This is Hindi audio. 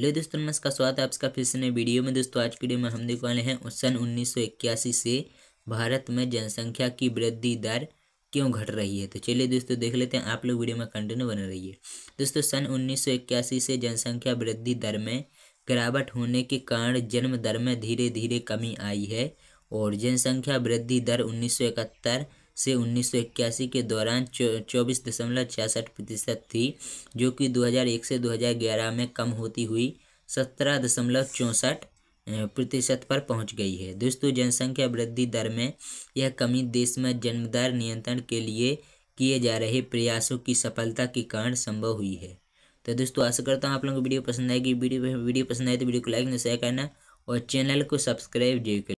हेलो दोस्तों नमस्कार स्वागत है आपका फिर से नए वीडियो में दोस्तों आज की वीडियो में हम देख वाले हैं सन 1981 से भारत में जनसंख्या की वृद्धि दर क्यों घट रही है तो चलिए दोस्तों देख लेते हैं आप लोग वीडियो में कंटिन्यू बने रहिए दोस्तों सन उन्नीस से जनसंख्या वृद्धि दर में गिरावट होने के कारण जन्म दर में धीरे धीरे कमी आई है और जनसंख्या वृद्धि दर उन्नीस से उन्नीस के दौरान चौबीस दशमलव छियासठ प्रतिशत थी जो कि 2001 से 2011 में कम होती हुई सत्रह दशमलव चौंसठ प्रतिशत पर पहुंच गई है दोस्तों जनसंख्या वृद्धि दर में यह कमी देश में जन्मदार नियंत्रण के लिए किए जा रहे प्रयासों की सफलता के कारण संभव हुई है तो दोस्तों आशा करता हूँ आप लोगों को वीडियो पसंद आएगी वीडियो वीडियो पसंद आए तो वीडियो को लाइक न शेयर करना और चैनल को सब्सक्राइब जरूर